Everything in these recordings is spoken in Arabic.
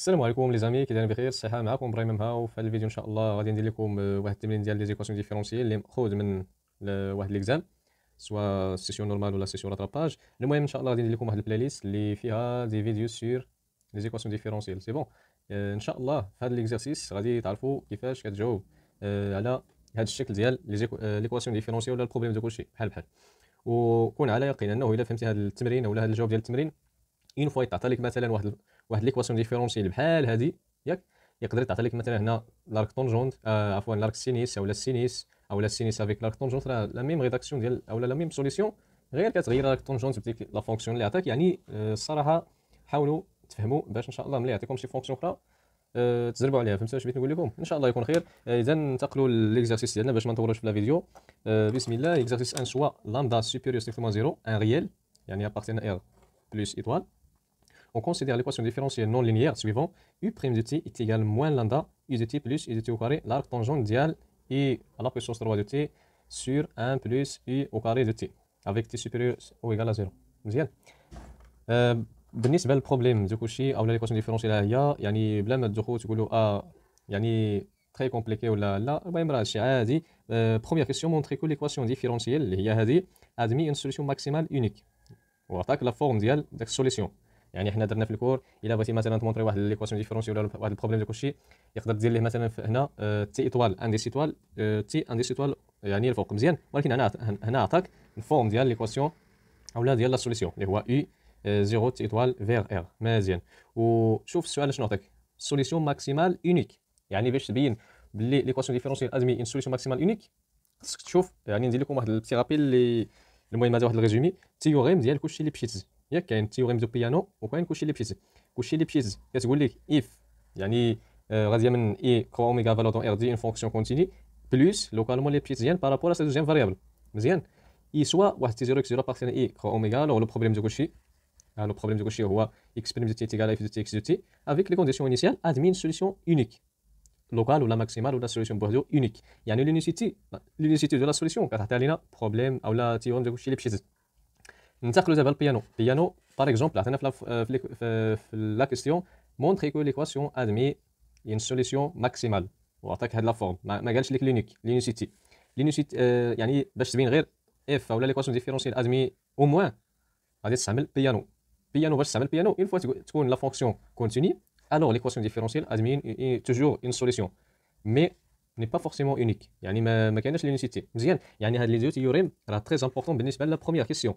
السلام عليكم لي زامي كي دايرين بخير الصحه معكم ابراهيم مها في هذا الفيديو ان شاء الله غادي ندير لكم آه، واحد التمرين ديال لي زيكواسيون ديفيرونسييل اللي ماخوذ من واحد ليكزام سواء سيسيون نورمال ولا سيسيون راتراباج المهم ان شاء الله غادي ندير لكم واحد البلاي ليست اللي فيها دي فيديو سور لي زيكواسيون ديفيرونسييل سي بون آه، ان شاء الله في هذا ليكزارسيس غادي تعرفوا كيفاش كتجاوب آه، على هذا الشكل ديال ليكواسيون ديفيرونسييل ولا البروبليم دو كلشي بحال بحال وكون على يقين انه الا فهمتي هذا التمرين ولا هذا الجواب ديال التمرين اون فوا يتعطى لك مثلا واحد واحد ليكواسيون ديفيرونسيال يعني بحال هذه ياك يقدر تعطي لك مثلا هنا لارك طونجونت آه عفوا لارك سينيس لا سينيس لا سينيس افيك لارك طونجونت راه لا ميم ريداكسيون ديال او لا ميم سوليسيون غير كتغير لارك طونجونت بديك لا فونكسيون اللي عطاك يعني آه، الصراحه حاولوا تفهموا باش ان شاء الله ملي يعطيكم شي فونكسيون اخرى أه تزربوا عليها فهمتوا اش بغيت نقول لكم ان شاء الله يكون خير آه، اذا ننتقلوا لليكزارسيس ديالنا باش ما نطولوش في لا فيديو أه بسم الله اكزارسيس ان سوا لامدا سوبيريور ستريكتومون زيرو ان ريال يعني ابارتينا ار بلس ايطوال on considère l'équation différentielle non linéaire suivant U' de t est moins lambda U de t plus U de t au carré, l'arc tangential et la de t sur 1 plus U au carré de t, avec t supérieur ou égal à 0. Bien. le problème, du on a l'équation différentielle, il y a y a très compliqué première question, montrer que l'équation différentielle, il a dit, une solution maximale unique. On attaque la forme de solution. يعني حنا درنا في الكور الا بغيتي مثلا تمونطري واحد ليكواسيون ديفيرونسي ولا واحد البروبليم ديال يقدر دير ليه مثلا هنا تي آه، ايطوال انديس آه، ايطوال تي انديس ايطوال يعني الفوق مزيان ولكن هنا هنا عطاك الفورم ديال ليكواسيون اولا ديال لا سوليسيون اللي هو اي آه، زيرو تي ايطوال فيغ ار مزيان وشوف السؤال شنو عطاك سوليسيون ماكسيمال اونيك يعني باش تبين بلي ليكواسيون ديفيرونسيال ادمي ان سوليسيون ماكسيمال اونيك خصك تشوف يعني ندير لكم واحد البتي رابيل اللي المهم هذا واحد الريزومي تيوريم ديال كلشي اللي مشيت Il y a quand une de piano ou quand une couche de pchise, couche de pchise. Et c'est quoi if? Y a ni euh, radian i e, croa oméga en une fonction continue plus localement les par rapport à cette deuxième variable. Mais y a? soit ou à 0 de 0, par oméga ou le problème de alors le problème de couche, soit x de t égal à x de t avec les conditions initiales admet une solution unique locale ou la maximale ou la solution bornée unique. Y a une unicité, l'unicité de la solution quand on a un problème ah, ou la de couche de pchise. On va faire quelque le piano. Piano, par exemple, à la fin euh, euh, la question, montre que l'équation admet une solution maximale. Ou à la fin de la forme, mais quelles sont les luniques L'unicité. L'unicité, euh, y'a ni. Bref, tu dire, f, pour la différentielle admet au moins. Regardez ça, le piano. Piano, voilà ça, piano. Une fois que la fonction continue, alors l'équation différentielle admet toujours une solution, mais n'est pas forcément unique. Y'a ni. Mais quelle est l'unicité Bien, y'a ni les autres. Il y Très important, bien sûr, la première question.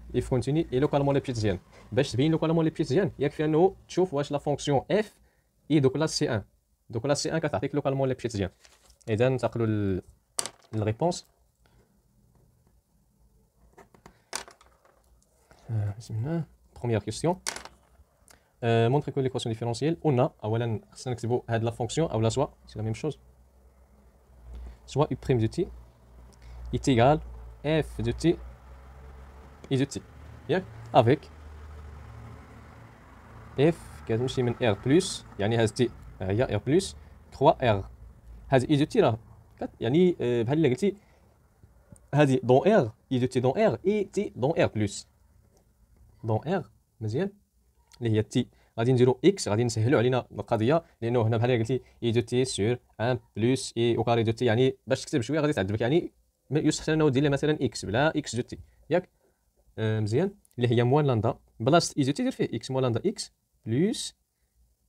Il faut et localement les petits diènes. Bêch, ben, c'est localement les petits Il y a que la fonction f et donc là c'est 1. Donc là c'est 1 est localement les petits Et puis, ça a la réponse. Euh, Première question. Euh, montrez que l'équation différentielle, on a, ah, à l'heure a de la fonction, ah, c'est la même chose. Soit u' de t, est à f de t. ايزي تي ياك افيك اف كتمشي من ار بلس يعني هاز تي هي ار بلس 3 ار هاز اي تي راه يعني بحال اللي قلتي هذه دون ار اي تي دون ار اي تي دون ار بلس دون ار مزيان اللي هي تي غادي نديرو اكس غادي نسهلو علينا القضيه لانه هنا بحال قلتي اي دو تي سور ان بلس اي كاري دو تي يعني باش تكتب شويه غادي تعذبك يعني يستحسن انه دير مثلا اكس بلا اكس دو تي ياك مزيان اللي هي موان لاندا بلاصه ايزو تيدير فيه اكس موان لاندا اكس بلس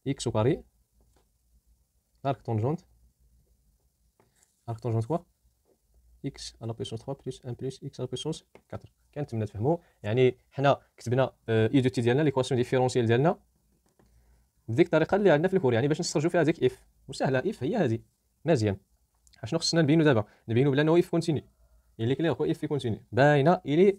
اكس او كاري ارك تونجونت ارك تونجونت كوا اكس على بيسونس 3 بلس 1 بلس اكس على بيسونس 4 كنتمنى تفهموا يعني حنا كتبنا ايزو تي ديالنا ليكواسيون ديفيرونسيال ديالنا بديك الطريقه اللي عندنا في الكور يعني باش نسترجعوا فيها هذيك اف وسهله اف هي هذه مزيان اشنو خصنا نبينو دابا نبينو بلا نو اف كونتيني اللي كلير اف كونتيني باينه الي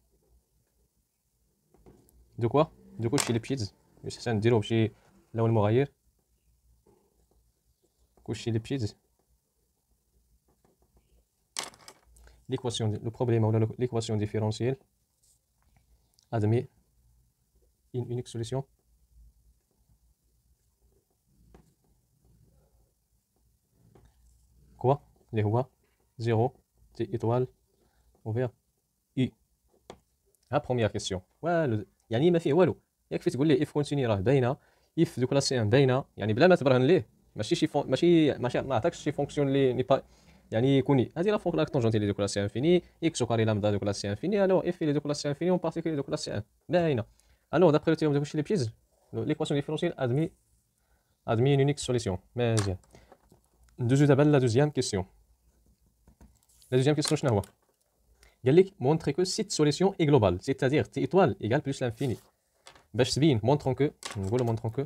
De quoi Du coup, chez l'épidémie, c'est un dérobé chez l'Oulmoraïr. Couché l'épidémie, le problème ou l'équation différentielle admet une unique solution. Quoi Les rois 0, t étoile ouvert. I. La ah, première question. Ouais, le. يعني ما فيه والو يكفي تقول لي اف كونتيني راه باينه اف دو كلاس ان باينه يعني بلا ما تبرهن ليه ماشي شي فون ماشي ماشي ما عطاكش شي فونكسيون لي ني با يعني كوني هذه لا فونك لا لي دو كلاس انفيني اكس او كاري لامدا دو كلاس انفيني الو اف لي دو كلاس انفيني اون بارتيكولي دو كلاس ان باينه الو دابخي تيوم داكشي لي بتيز ليكواسيون ديفيرونسيال ادمي ادمي يونيك سوليسيون مزيان ندوزو دابا لا دوزيام كيسيون لا دوزيام كيسيون شنو هو قال لك montrer que cette solution est globale c'est-à-dire t étoile égale باش تبين montrons كو نقولو montrons كو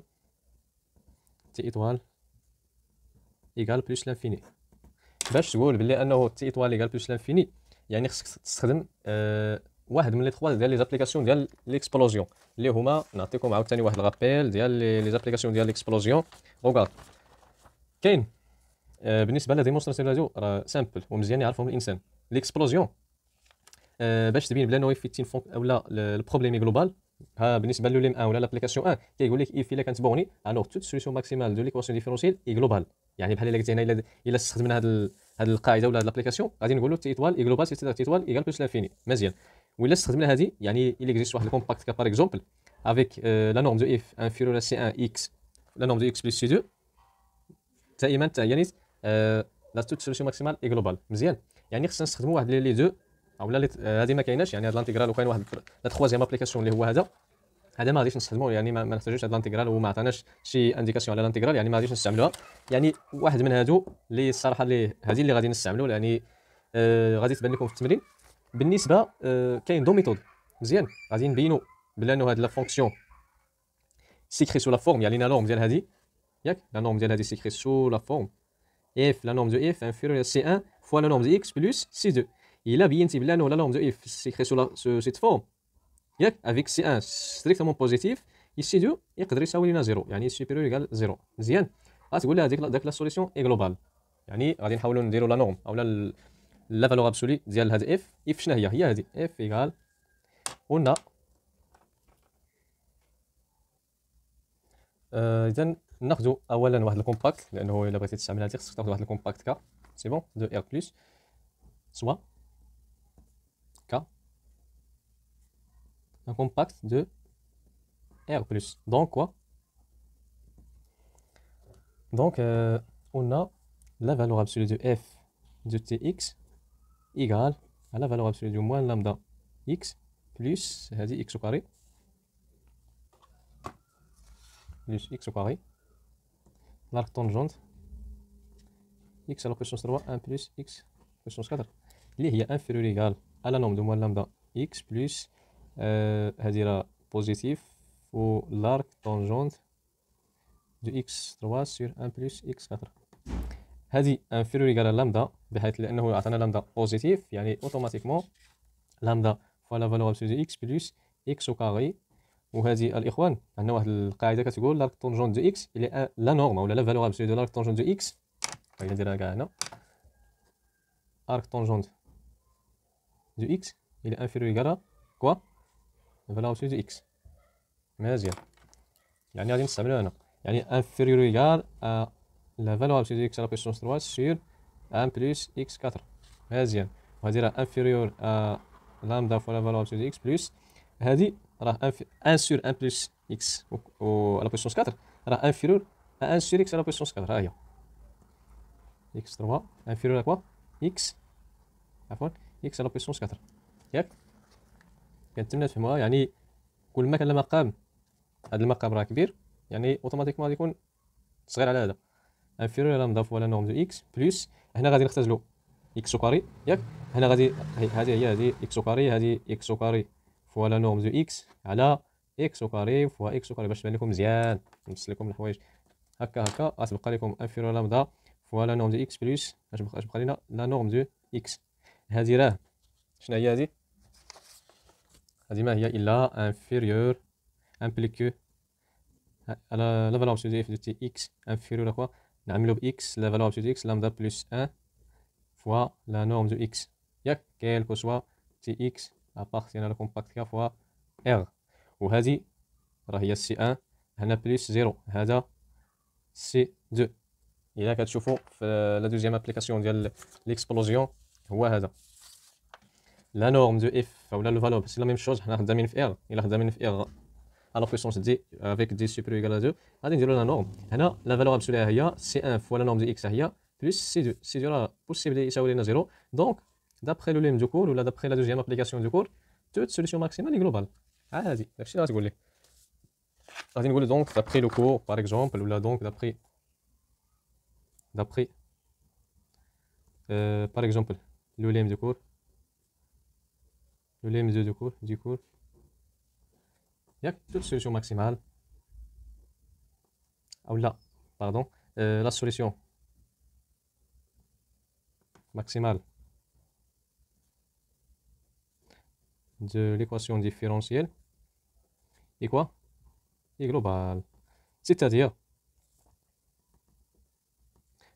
تي étoile égale بلوس لانفيني باش تقول بلي انه تي étoile égale بلوس لانفيني يعني خصك تستخدم أه واحد من لي تخوا ديال لي زابليكاسيون ديال ليكسبلوزيون اللي هما نعطيكم عاوتاني واحد الغابيل ديال لي زابليكاسيون ديال ليكسبلوزيون وكاع كاين بالنسبه لديمونستراسيون راه سامبل ومزيان يعرفهم الانسان ليكسبلوزيون آه، باش تبين بلا نويف في التين فونك اولا البروبليمي جلوبال ها بالنسبه لو ليم 1 ولا لابليكاسيون 1 كيقول لك اف الا كانت بوغني الوغ توت سوليسيون ماكسيمال دو ليكواسيون ديفيرونسيال اي جلوبال يعني بحال الا قلت هنا الا الا استخدمنا هاد هاد القاعده ولا هاد لابليكاسيون غادي نقول تي ايطوال اي جلوبال سي تي ايطوال ايغال بلس لانفيني مزيان ولا استخدمنا هذه يعني الا اكزيست واحد الكومباكت كا باغ اكزومبل افيك لا نورم دو اف انفيريور سي 1 اكس لا نورم دو اكس بلس سي 2 تائما تا يعني لا توت سوليسيون ماكسيمال اي جلوبال مزيان يعني خصنا نستخدموا واحد لي دو او لا آه، هذه ما كايناش يعني هذا الانتيغرال وكاين واحد لا تخوازيام ابليكاسيون اللي هو هذا هذا ما غاديش نستعملوه يعني ما, نحتاجوش هذا الانتيغرال وما عطاناش شي انديكاسيون على الانتيغرال يعني ما غاديش نستعملوها يعني واحد من هادو اللي الصراحه اللي هذه اللي غادي نستعملو يعني آه غادي تبان لكم في التمرين بالنسبه آه كاين دو ميثود مزيان غادي نبينو بلا انه هاد لا فونكسيون سيكري سو لا فورم يعني لا نورم ديال هادي ياك لا نورم ديال هادي سيكري سو لا فورم اف لا نورم دو اف انفيريور سي 1 فوا لا نورم دو اكس بلس سي 2 الا بينتي بلي انه لا لهم زو اف سيكري سو سيت فورم ياك افيك سي ان ستريكتومون بوزيتيف يسي دو يقدر يساوي لنا زيرو يعني سوبيريور يقال زيرو مزيان غتقول لها هذيك داك لا سوليسيون اي جلوبال يعني غادي نحاولوا نديروا لا نورم اولا لا لا فالور ابسولي ديال هاد اف اف شنو هي هي هادي اف ايكال قلنا اذا ناخذ اولا واحد الكومباكت لانه الا بغيتي تستعمل هادي خصك تاخذ واحد الكومباكت كا سي بون دو ار بلس سوا un compact de R+. Donc quoi euh, Donc on a la valeur absolue de f de tx égale à la valeur absolue de moins lambda x plus x au carré plus x au carré l'arc tangente x à la puissance 3 1 plus x puissance 4 y a inférieur ou égal à la norme de moins lambda x plus آه، هذه راه بوزيتيف و لارك طونجونت دو اكس 3 سور ان بلس اكس 4 هذه انفيريور ايكال لامدا بحيث لانه عطانا لامدا بوزيتيف يعني اوتوماتيكمون لامدا فوالا لا فالور دو اكس بلس اكس او كاري وهذه الاخوان عندنا واحد القاعده كتقول لارك طونجونت دو اكس الى لا نورم ولا لا فالور ابسولو دو لارك طونجونت دو اكس غادي نديرها كاع هنا ارك طونجونت دو اكس الى انفيريور ايكال كوا فلا اوسيتي اكس مزيان يعني غادي نستعملو هنا يعني انفيريور ايكال لا فالور اوسيتي اكس على بيسونس 3 سير ان بلس اكس 4 مزيان راه انفيريور لامدا فوا لا فالور اوسيتي اكس بلس هادي راه ان سير ان بلس اكس على بيسونس 4 راه انفيريور ان سير اكس على بيسونس 4 ها هي اكس 3 انفيريور لا كوا اكس عفوا اكس على بيسونس 4 ياك كنتمنى تفهموها يعني كل ما كان المقام هذا المقام راه كبير يعني اوتوماتيكمون غادي يكون صغير على هذا انفيريور لا مضاف ولا نورم دو اكس بلس هنا غادي نختزلو اكس كاري ياك هنا غادي هذه هي هذه اكس كاري هذه اكس كاري فوا لا نورم دو اكس على اكس كاري فوا اكس كاري باش تبان لكم مزيان نمس لكم الحوايج هكا هكا غتبقى آه، لكم انفيريور لامدا فوا لا نورم دو اكس بلس اش بقى لنا لا نورم دو اكس هذه راه شنو هي هذه هذه ما هي إلا انفيريور امبليكو على لا فالور ابسولوت اف دو تي اكس inférieur à quoi نعملو ب x لا فالور ابسولوت x lambda plus 1 fois la norme de x ياك كيل كو سوا تي اكس appartient à la compact k fois r وهذه راه هي سي 1 هنا بلس 0 هذا سي 2 الى كتشوفوا في لا دوزيام ابليكاسيون ديال ليكسبلوزيون هو هذا لا نورم دو اف ou la valeur c'est la même chose avec ah, la valeur absolue c'est un fois norme de x plus c'est c'est de donc d'après le du cours ou d'après la deuxième application du cours toute solution maximale est globale allez ah, y donc d'après le cours par exemple ou d'après euh, par exemple le du cours les mesures du cours, du Il a solution maximale. Ou là, pardon, euh, la solution maximale de l'équation différentielle est quoi Est globale. C'est-à-dire,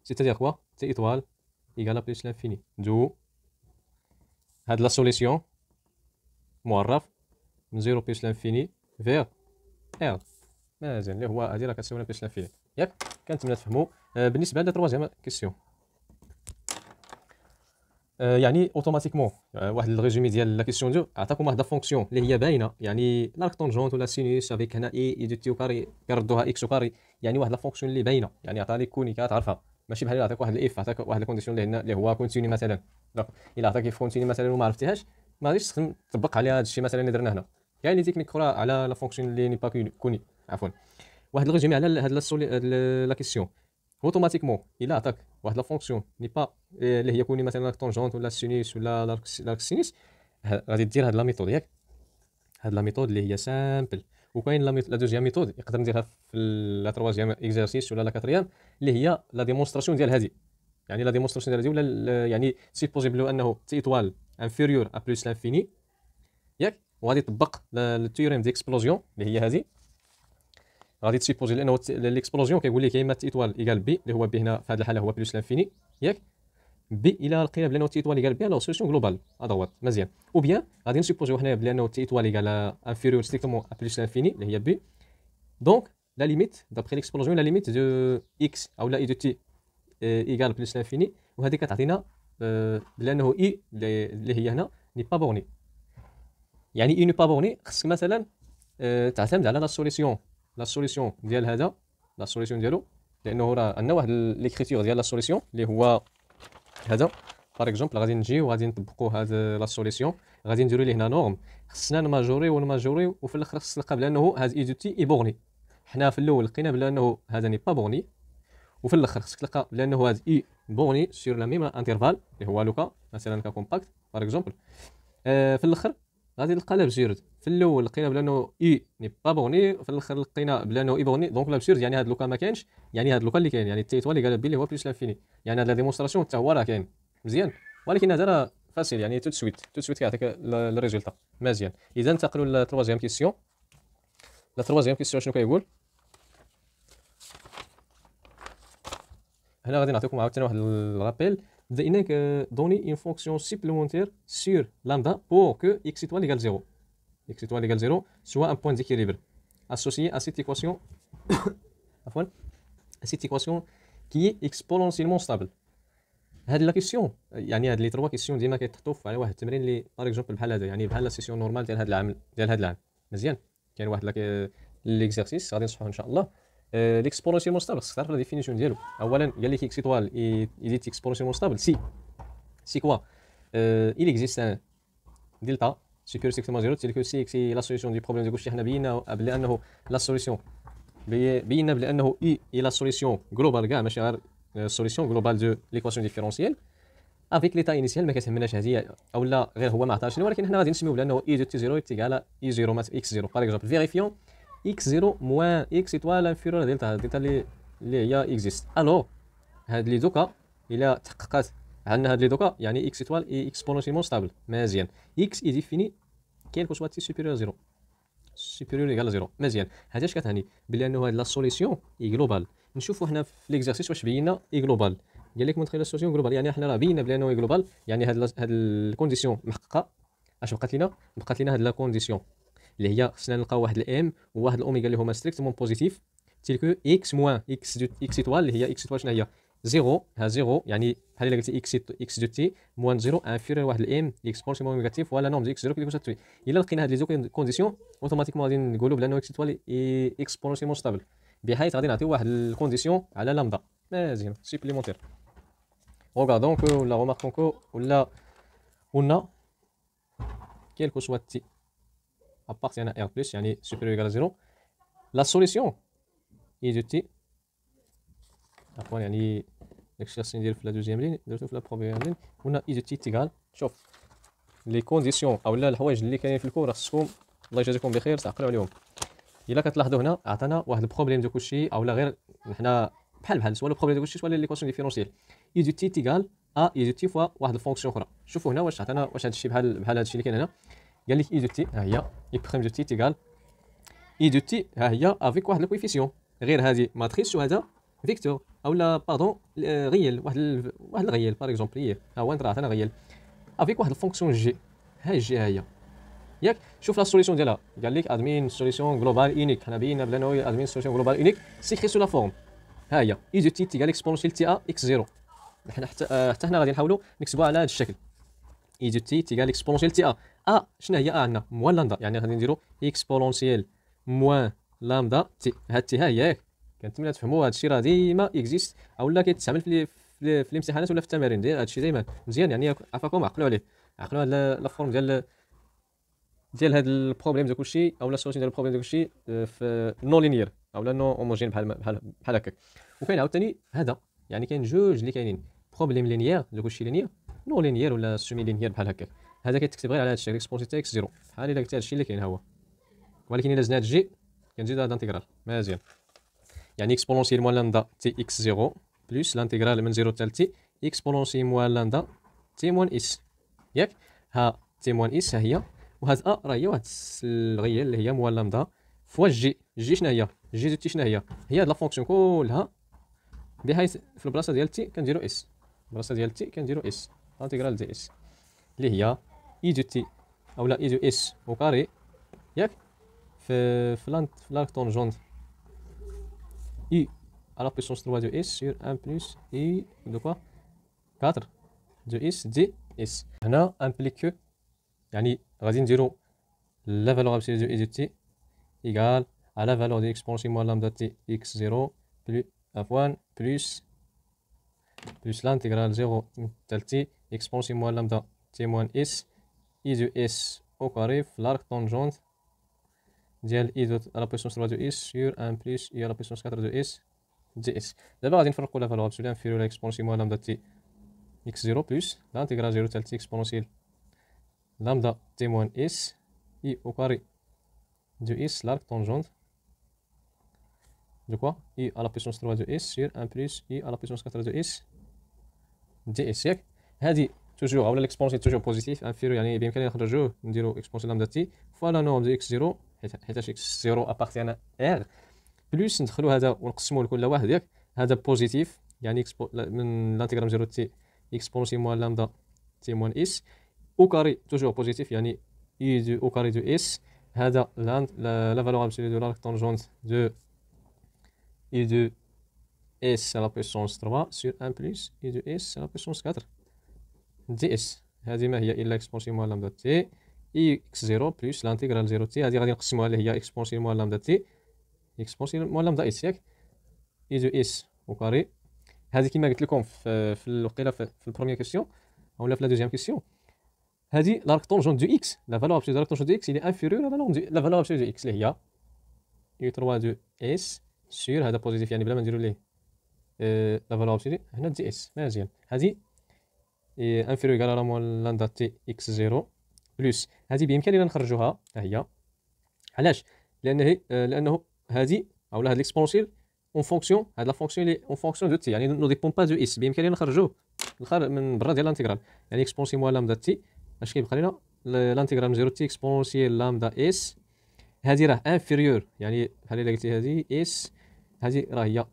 c'est-à-dire quoi c'est étoile égale à plus l'infini. D'où, la solution معرف من زيرو بيس لانفيني فيغ ار مازال اللي هو هادي راه كتساوي بيس لانفيني ياك كنتمنى تفهموا آه بالنسبه لا تروازيام كيسيون آه، يعني اوتوماتيكمون آه، واحد الريزومي ديال لا كيسيون دو عطاكم واحد فونكسيون اللي هي باينه يعني لارك تونجونت ولا سينوس افيك هنا اي اي دو تي كاري كيردوها اكس كاري يعني واحد لا فونكسيون اللي باينه يعني عطاها ليك كوني كتعرفها ماشي بحال عطاك واحد الاف عطاك واحد الكونديسيون اللي هنا اللي هو كونتيني مثلا دونك الا عطاك كونتيني مثلا وما عرفتيهاش ما غاديش تخدم تطبق عليها هذا الشيء مثلا اللي درنا هنا يعني لي تكنيك اخرى على لا فونكسيون اللي ني با كوني عفوا واحد اللغه جميع على هاد لا كيسيون اوتوماتيكمون الا عطاك واحد لا فونكسيون ني با اللي هي كوني مثلا تونجونت ولا سينيس ولا لارك سينيس غادي دير هاد لا ميثود ياك هاد لا ميثود اللي هي سامبل وكاين لا دوزيام ميثود يقدر نديرها في لا تروازيام اكزرسيس ولا لا كاتريام اللي هي لا ديمونستراسيون ديال هادي يعني لا ديمونستراسيون ديال هذه ولا يعني سيبوزي بوزيبل انه تي ايطوال انفيريور ا بلوس لانفيني ياك وغادي يطبق التيوريم دي اكسبلوزيون اللي هي هذه غادي تسيبوزي لانه ليكسبلوزيون كيقول لك يا اما تي ايطوال ايكال بي اللي هو بي هنا في هذه الحاله هو بلوس لانفيني ياك بي الى لقينا بانه تي ايطوال ايكال بي الوغ سوليسيون جلوبال ادوات مزيان او بيان غادي نسيبوزيو هنا بانه تي ايطوال ايكال انفيريور ستريكتومون ا بلوس لانفيني اللي هي بي دونك لا ليميت دابخي ليكسبلوزيون لا ليميت دو اكس او لا اي دو تي ايغال بلس لانفيني وهذه كتعطينا آه، لانه اي اللي هي هنا ني با بورني يعني اي ني با بورني خصك مثلا آه، تعتمد على لا سوليسيون لا سوليسيون ديال هذا لا سوليسيون ديالو لانه راه عندنا واحد ليكريتور ديال لا سوليسيون اللي هو هذا باغ اكزومبل غادي نجي وغادي نطبقوا هذا لا سوليسيون غادي نديروا ليه هنا نورم خصنا نماجوري ونماجوري وفي الاخر خص نلقى بانه هاد اي دو تي اي بورني حنا في الاول لقينا بانه هذا ني با بورني وفي الاخر خصك تلقى لانه هذا اي e بوني سير لا ميم انترفال اللي هو لوكا مثلا كومباكت باغ اكزومبل آه في الاخر غادي تلقى بجيرد في الاول لقينا بلانه اي ني با بوني في الاخر لقينا بلانه اي بوني دونك بجيرد يعني هاد لوكا ما كاينش يعني هاد لوكا اللي كاين يعني التيتوا اللي قال بلي هو بلوس لانفيني يعني هاد لا ديمونستراسيون حتى هو راه كاين مزيان ولكن هذا راه فاسيل يعني تو سويت تو سويت كيعطيك الريزولتا مزيان اذا انتقلوا للتروازيام كيسيون لا تروازيام كيسيون شنو كيقول هنا غادي نعطيكم عاوتاني واحد الرابيل بديناك دوني اون فونكسيون سيبليمونتير سور لامدا بور كو اكس ايتوال ايكال زيرو اكس ايتوال ايكال زيرو سوا ان بوان ديكيليبر اسوسيي ا سيت ايكواسيون عفوا ا سيت ايكواسيون كي exponentiellement ستابل هاد لا كيسيون يعني هاد لي تروا كيسيون ديما كيتحطوا على واحد التمرين لي باغ اكزومبل بحال هذا يعني بحال لا سيسيون نورمال ديال هاد العام ديال هاد العام مزيان كاين واحد ليكزيرسيس غادي نصحوه ان شاء الله ليكسبونونسيال ستابل خصك تعرف لا ديفينيسيون ديالو اولا قال لك اكس ايطوال ايديت اكسبونونسيال ستابل سي سي كوا il existe un delta supérieur strictement 0 c'est que si c'est la solution du problème de gauche حنا بينا بلي انه لا سوليسيون بينا بلي انه اي هي لا سوليسيون جلوبال كاع ماشي غير سوليسيون جلوبال دو ليكواسيون ديفيرونسيال افيك ليتا انيسيال ما كتهمناش هذه او لا غير هو ما عطاش ولكن حنا غادي نسميو بلانه اي دو تي 0 يتيك اي 0 مات اكس 0 باغ اكزومبل فيريفيون اكس زيرو موان اكس ايطوال انفيرور دلتا دلتا اللي اللي هي اكزيست الو هاد لي دوكا الا تحققات عندنا هاد لي دوكا يعني اكس ايطوال اي اكسبونونسيمون ستابل مزيان اكس اي ديفيني كاين كوسوا تي سوبيريور زيرو سوبيريور ايكال زيرو مزيان هادي اش كتعني بلي انه هاد لا سوليسيون اي جلوبال نشوفوا حنا في ليكزارسيس واش بينا اي جلوبال قال لك مونتري لا سوليسيون جلوبال يعني حنا راه بينا بلي انه اي جلوبال يعني هاد هاد الكونديسيون محققه اش بقات لينا بقات لينا هاد لا كونديسيون اللي هي خصنا نلقاو واحد الام وواحد الاوميغا اللي هما ستريكتمون بوزيتيف تيلكو اكس موان اكس دو اكس ايطوال اللي هي اكس ايطوال شنو هي زيرو ها زيرو يعني بحال الا قلتي اكس اكس دو تي موان زيرو انفيريور واحد الام اكسبونسيون اوميغا نيجاتيف ولا نورم دي اكس زيرو كيكون تري الا لقينا هاد لي زو كونديسيون اوتوماتيكمون غادي نقولوا بلانو اكس بونسي اكسبونسيون ستابل بحيث غادي نعطيو واحد الكونديسيون على لامدا مزيان سيبليمونتير روغا دونك ولا روماركونكو ولا قلنا كيلكو سوا تي appartient à R plus, يعني supérieur ou égal à 0 la solution يجتي عفوا يعني داكشي خاصني ندير في لا دوزيام لين درتو في لا بروبيام لين هنا يجتي تيغال شوف لي كونديسيون اولا الحوايج اللي كاينين في الكورة خصكم الله يجازيكم بخير تعقلوا عليهم الا كتلاحظوا هنا عطانا واحد البروبليم دو كلشي اولا غير حنا بحال بحال سواء بروبليم دو كلشي سواء ليكواسيون ديفيرونسيال اي دو تي تيغال ا اي دو تي فوا واحد الفونكسيون اخرى شوفوا هنا واش عطانا واش هادشي بحال بحال هادشي اللي كاين هنا قال لك اي دو تي ها هي اي دو تي تيغال اي دو تي ها هي افيك واحد الكويفيسيون غير هذه ماتريس وهذا فيكتور اولا باردون غيل واحد ال... واحد الغيل باغ اكزومبل ها هو انت راه غيل افيك واحد الفونكسيون جي ها الجي ها هي ياك شوف لا سوليسيون ديالها قال لك ادمين سوليسيون جلوبال اينيك حنا بينا بلا نوي ادمين سوليسيون جلوبال اينيك سيكري سو لا فورم ها هي اي دو تي تيغال اكسبونسيال تي ا اكس زيرو حنا حتى حتى حنا غادي نحاولوا نكتبوها على هذا الشكل اي دو تي تيغال اكسبونونسيال تي ا ا شنو هي ا عندنا موان لامدا يعني غادي نديرو اكسبونونسيال موان لامدا تي هاد تي ها هي ياك كنتمنى تفهموا هاد الشيء راه ديما اكزيست اولا كيتستعمل في في الامتحانات ولا في التمارين ديال الشيء ديما مزيان يعني عفاكم عقلوا عليه عقلوا على لا فورم ديال ديال هاد البروبليم ديال كلشي اولا السولوشن ديال البروبليم ديال كلشي في نون لينير اولا نون هوموجين بحال بحال بحال هكاك وكاين عاوتاني هذا يعني كاين جوج اللي كاينين بروبليم لينير ديال كلشي لينير نو لينيير ولا سومي لينيير بحال هكاك هذا كيتكتب غير على هذا الشيء ريسبونس تاع اكس زيرو بحال الا قلت هذا الشيء اللي كاين هو ولكن الا زدنا جي كنزيد هذا انتغرال مزيان يعني اكسبونونسيال موان لاندا تي اكس زيرو بلس الانتغرال من زيرو حتى تي اكسبونونسيال موان لاندا تي موان اس ياك ها تي موان اس ها هي وهاد ا راه هي واحد الغيه اللي هي موان لاندا فوا جي جي شنو هي جي دو تي شنو هي هي هاد لا فونكسيون كلها بحيث في البلاصه ديال تي كنديرو اس البلاصه ديال تي كنديرو اس L'intégrale de اس اللي هي اي جو تي او لا اي carré, اس وكاري ياك في فلانت tangente تونجونت اي على puissance 3 de s sur 1 plus i de quoi 4 de s d s هنا implique que يعني غادي نديرو la valeur absolue de e de t égale à la valeur de exponentielle moins lambda t x0 plus f1 plus plus l'intégrale 0 de t expansion moins lambda t moins s i de s au carré l'arc tangente dial i de à la puissance 3 de s sur 1 plus i à la puissance 4 de s ds d'abord on va faire la valeur absolue inférieure à l'expansion moins lambda t x0 plus l'intégrale 0 tel t exponentielle lambda t moins s i au carré de s l'arc tangente de quoi i à la puissance 3 de s sur 1 plus i à la puissance 4 de s ds هذه توجور اولا ليكسبونسي توجور بوزيتيف انفيرو يعني بامكاننا نخرجوه نديرو اكسبونسي لامدا تي فوا لا نورم دو اكس زيرو حيتاش اكس زيرو انا ار بلوس ندخلو هذا ونقسمو لكل واحد ياك هذا بوزيتيف يعني من لانتيغرام زيرو تي اكسبونسي موان لامدا تي موان اس او كاري توجور بوزيتيف يعني اي دو او كاري دو اس هذا لا فالور ابسولي دو لارك تونجونت دو اي دو اس على بيسونس 3 sur ان بلوس اي دو اس على la 4. دي اس هذه ما هي الا اكسبونسيموال لامدا تي اي اكس زيرو بلس لانتيغرال زيرو تي هذه غادي نقسموها اللي هي موان لامدا تي موان لامدا اس ياك اي دو اس او كاري هذه كما قلت لكم في في الوقيله في البروميير كيسيون ولا في لا دوزيام كيسيون هذه لا ريكتونجون دو اكس لا فالور ابسولوت دو ريكتونجون دو اكس اللي انفيريور لا نورم لا فالور ابسولوت دو اكس اللي هي اي 3 دو اس سور هذا بوزيتيف يعني بلا ما نديرو ليه لا فالور ابسولوت هنا دي اس مزيان هذه إيه، انفيريو ايكال رامون لاندا تي اكس زيرو بلس هذه بامكاننا نخرجوها ها هي علاش لان هي لانه هذه او هذا الاكسبونسيل اون فونكسيون هاد لا فونكسيون لي اون فونكسيون دو تي يعني نو ديبون با دو اس بامكاننا نخرجوه من برا ديال الانتيغرال يعني اكسبونسي موا لامدا تي اش كيبقى لنا الانتيغرال زيرو تي اكسبونسي لامدا اس هذه راه انفيريور يعني بحال الا قلتي هذه اس هذه راه هي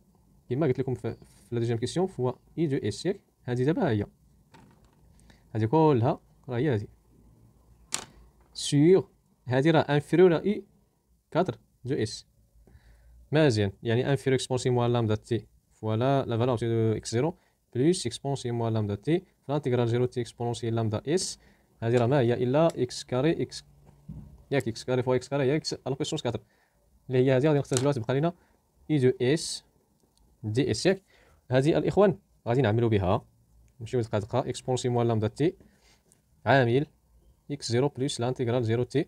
كما قلت لكم في لا ديجيام كيسيون فوا اي دو اس ياك هذه دابا هي هذه كلها راه هي هذه سيغ هذه راه انفيريور اي 4 دو اس مزيان يعني انفيريور اكسبونسي موال لامدا تي فوالا لا فالور دو اكس زيرو بلس اكسبونسي موال لامدا تي فلانتيغرال زيرو تي اكسبونسي لامدا اس هذه راه ما هي الا اكس كاري اكس ياك اكس كاري فوا اكس كاري هي اكس الكويسيونس 4 اللي هي هذه غادي نختزلوها تبقى لينا اي دو اس دي اس ياك هذه الاخوان غادي نعملوا بها نمشيو للقادقة اكسبونسي موا لامدا تي عامل اكس زيرو بلس لانتيغرال زيرو تي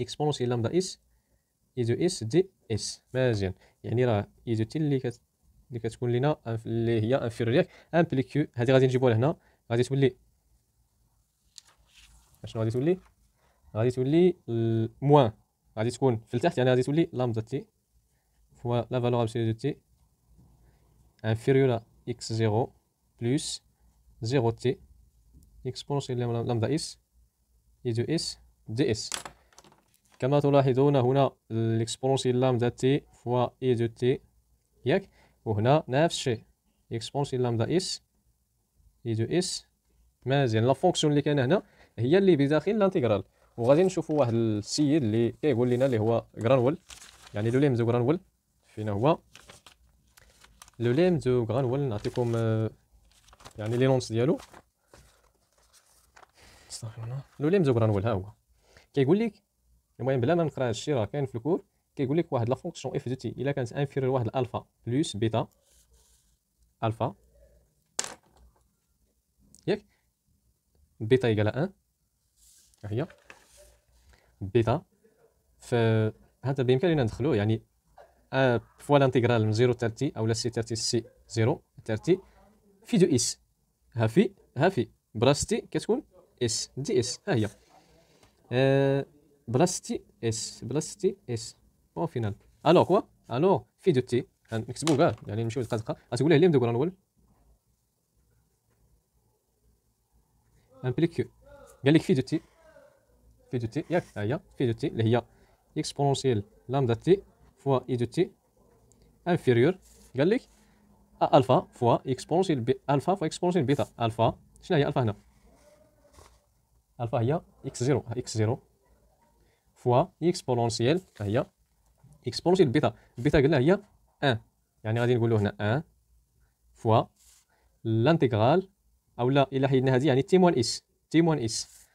اكسبونسي لامدا اس اي دو اس دي اس مزيان يعني راه اي دو تي اللي كت اللي كتكون لينا اللي هي انفيريور امبلي كيو هذه غادي نجيبوها لهنا غادي تولي اشنو غادي تولي غادي تولي موان غادي تكون في التحت يعني غادي تولي لامدا تي فوا لا فالور ابسولي دو تي انفيريور اكس زيرو بلس 0 تي اكسبونسيال لامدا اس اي دو اس دي اس كما تلاحظون هنا الاكسبونسيال لامدا تي فوا اي دو تي ياك وهنا نفس الشيء اكسبونسيال لامدا اس اي دو اس مزيان لا فونكسيون اللي كان هنا هي اللي بداخل الانتغرال وغادي نشوفوا واحد السيد اللي كيقول لنا اللي هو غرانول يعني لو ليم دو غرانول فين هو لو ليم دو غرانول نعطيكم يعني لي لونس ديالو استغفر الله لوليم زوكرانول ها هو كيقول لك المهم بلا ما نقرا هادشي راه كاين في الكور كيقول لك واحد لا فونكسيون اف دو تي الا كانت انفيريور واحد الالفا بلس بيتا الفا ياك بيتا يقال 1 ها هي بيتا ف هذا بامكاننا ندخلوه يعني فوا لانتيغرال من 0 ترتي او لا سي ترتي سي 0 ترتي في دو اس هافي هافي بلاستي كتكون اس دي اس ها هي آه، بلاستي اس بلاستي اس بون فينال الو كوا الو في دو تي نكتبو كاع يعني نمشيو دقه دقه غتقول ليه لي مدوكرا نول امبلي كيو قال لك في دو تي في دو تي ياك ها هي في دو تي اللي هي اكسبونونسيال لامدا تي فوا اي دو تي انفيريور قال لك الفا فوا اكسبونسيال بي الفا فوا اكسبونسيال بيتا الفا شنو هي الفا هنا الفا هي اكس زيرو اكس زيرو فوا اكسبونسيال هي اكسبونسيال بيتا بيتا قلنا هي 1 يعني غادي نقولو هنا 1 فوا لانتيغرال او لا الا حيدنا هذه يعني تي موان اس تي موان اس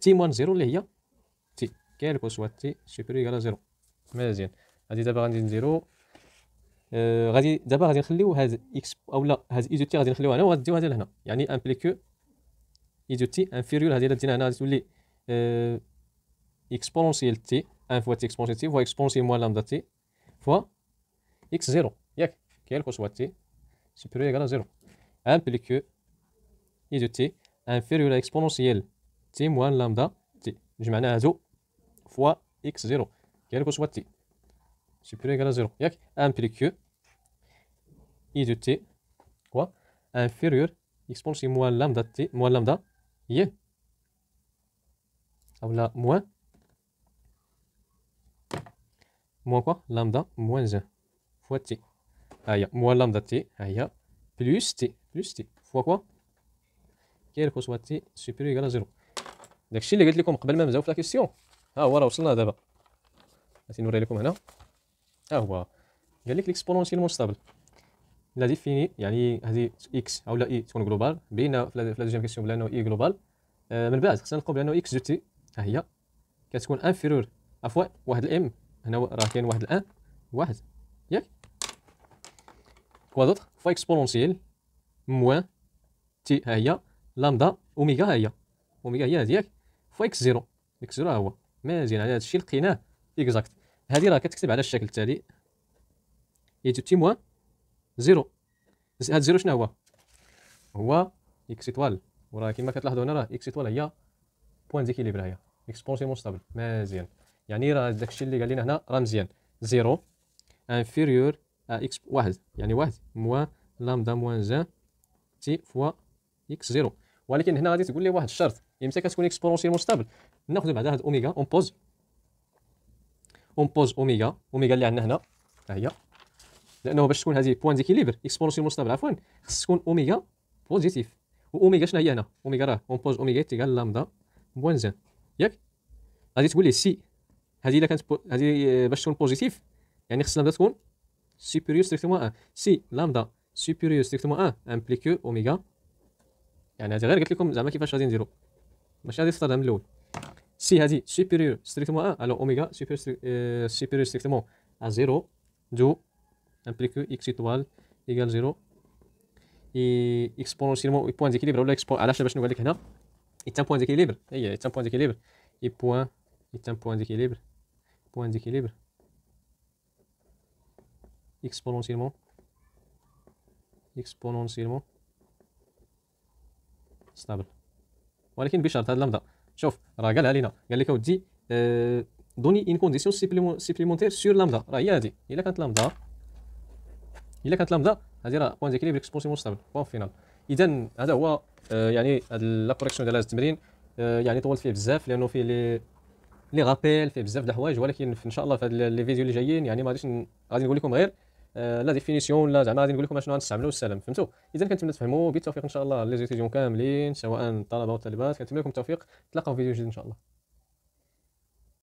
تي موان زيرو اللي هي تي كالكو سوا تي سوبر ايكال زيرو مزيان هذه دابا غادي نديرو آه، غادي دابا غادي نخليو هاد اكس اولا هاد اي دو تي غادي نخليوها هنا وغاديو هذا لهنا يعني امبليكو اي دو تي انفيريور هادي اللي دينا هنا غادي تولي آه اكسبونسيال تي ان فوا تي اكسبونسيال تي فوا اكسبونسيال موان لامدا تي فوا اكس زيرو ياك كاين القصوى تي سوبيريور ايكال زيرو امبليكو اي دو تي انفيريور اكسبونسيال تي موان لامدا تي جمعنا هادو فوا اكس زيرو كاين القصوى تي supérieur égal à 0. Il y a un PQ, i de t, quoi, inférieur, exponentiel moins lambda t, moins lambda, y est. là, moins, moins quoi, lambda, moins 1, fois t. Aïe, moins lambda t, aïe, plus t, plus t, fois quoi T, supérieur égal à 0. كاين كوسوا تي سوبيريور ايكال زيرو داكشي اللي قلت لكم قبل ما نبداو في لا كيسيون ها هو راه وصلنا دابا غادي نوري لكم هنا ها اه هو قال لك ليكسبونونسيال مونستابل لا ديفيني يعني هذه اكس او لا اي e تكون جلوبال بينا في لا دوزيام كيسيون بلي انه اي جلوبال من بعد خصنا نلقاو بانه اكس دو تي ها هي كتكون انفيرور عفوا واحد الام هنا راه كاين واحد الان واحد ياك كوا دوطخ فوا اكسبونونسيال موان تي ها هي لامدا اوميغا ها هي اوميغا هي هذيك فوا اكس زيرو اكس زيرو ها هو مزيان على هذا الشيء لقيناه اكزاكت هذه راه كتكتب على الشكل التالي اي تي موان زيرو هاد زيرو شنو هو هو اكس ايطوال وراه كما كتلاحظوا هنا راه اكس ايطوال هي بوان ديكيليبر هي اكسبونسيمون ستابل مزيان يعني راه داكشي اللي قال لنا هنا راه مزيان زيرو انفيريور اكس واحد يعني واحد موان لامدا موان زان تي فوا اكس زيرو ولكن هنا غادي تقول لي واحد الشرط امتى كتكون اكسبونسيمون ستابل ناخذ بعدا هاد اوميغا اون بوز اونبوز اوميغا اوميغا اللي عندنا هنا ها هي لانه باش تكون هذه بوان ديكيليبر اكسبونسيون مستقبل عفوا خص تكون اوميغا بوزيتيف واوميغا شنو هي هنا اوميغا راه اونبوز اوميغا تيغال لامدا بوان زان ياك غادي تقول لي سي هذه الا كانت هذه آه، باش تكون بوزيتيف يعني خص لامدا تكون سوبيريور strictement ان سي لامدا سوبيريور strictement ان امبليكو اوميغا يعني هذه غير قلت لكم زعما كيفاش غادي نديرو ماشي غادي تفطر من الاول si هذه supérieur strictement à 1, alors oméga super euh, supérieur strictement à 0, du implique que x étoile égale 0. Et exponentiellement, le point d'équilibre, à la là, est un point d'équilibre. Eh, il est un point d'équilibre. Et point, est un point d'équilibre. Point d'équilibre. Exponentiellement. Exponentiellement. Stable. ولكن بشرط هذا lambda. شوف راه قالها لينا قال لك اودي آه، دوني ان كونديسيون سيبليمونتير سور لامدا راه هي هذه الا كانت لامدا الا كانت لامدا هذه راه بوان ديكليبر اكسبونسيمون ستابل بوان فينال اذا هذا هو آه، يعني هذا لا كوريكسيون ديال هذا التمرين آه، يعني طولت فيه بزاف لانه فيه لي لي غابيل فيه بزاف د الحوايج ولكن ان شاء الله في هاد لي فيديو اللي جايين يعني ما غاديش غادي نقول لكم غير آه، لا ديفينيسيون لا زعما غادي نقول لكم اشنو غنستعملوا السلام فهمتوا اذا كنتمنى تفهموا بالتوفيق ان شاء الله لي زيتيزيون كاملين سواء الطلبه والطالبات كنتمنى لكم التوفيق نتلاقاو في فيديو جديد ان شاء الله